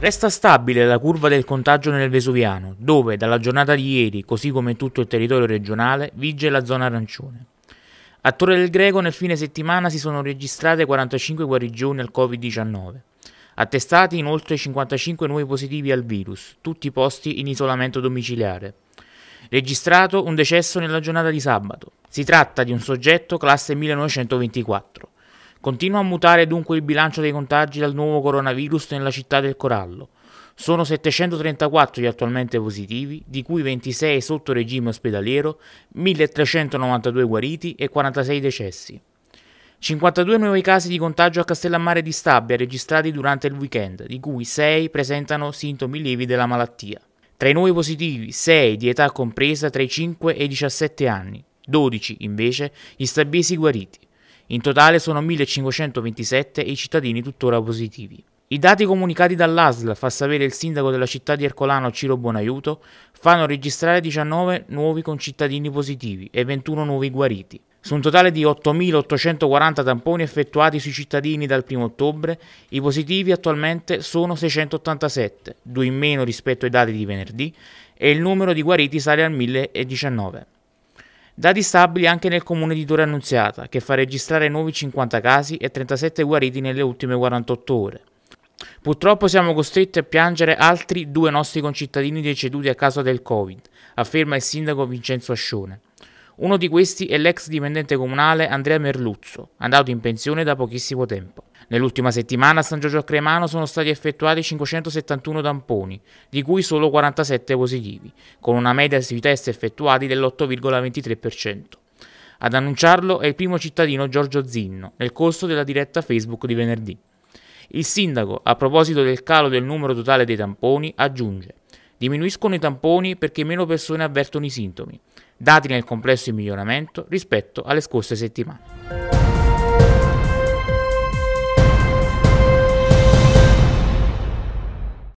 Resta stabile la curva del contagio nel Vesuviano, dove dalla giornata di ieri, così come in tutto il territorio regionale, vige la zona arancione. A Torre del Greco nel fine settimana si sono registrate 45 guarigioni al Covid-19. Attestati inoltre 55 nuovi positivi al virus, tutti posti in isolamento domiciliare. Registrato un decesso nella giornata di sabato. Si tratta di un soggetto classe 1924. Continua a mutare dunque il bilancio dei contagi dal nuovo coronavirus nella città del Corallo. Sono 734 gli attualmente positivi, di cui 26 sotto regime ospedaliero, 1392 guariti e 46 decessi. 52 nuovi casi di contagio a Castellammare di Stabia registrati durante il weekend, di cui 6 presentano sintomi lievi della malattia. Tra i nuovi positivi, 6 di età compresa tra i 5 e i 17 anni, 12 invece gli stabiesi guariti. In totale sono 1527 i cittadini tuttora positivi. I dati comunicati dall'ASL, fa sapere il sindaco della città di Ercolano Ciro Bonaiuto, fanno registrare 19 nuovi concittadini positivi e 21 nuovi guariti. Su un totale di 8.840 tamponi effettuati sui cittadini dal 1 ottobre, i positivi attualmente sono 687, due in meno rispetto ai dati di venerdì, e il numero di guariti sale al 1019. Dati stabili anche nel comune di Torre Annunziata, che fa registrare nuovi 50 casi e 37 guariti nelle ultime 48 ore. Purtroppo siamo costretti a piangere altri due nostri concittadini deceduti a causa del Covid, afferma il sindaco Vincenzo Ascione. Uno di questi è l'ex dipendente comunale Andrea Merluzzo, andato in pensione da pochissimo tempo. Nell'ultima settimana a San Giorgio a Cremano sono stati effettuati 571 tamponi, di cui solo 47 positivi, con una media sui test effettuati dell'8,23%. Ad annunciarlo è il primo cittadino Giorgio Zinno, nel corso della diretta Facebook di venerdì. Il sindaco, a proposito del calo del numero totale dei tamponi, aggiunge Diminuiscono i tamponi perché meno persone avvertono i sintomi, dati nel complesso in miglioramento rispetto alle scorse settimane.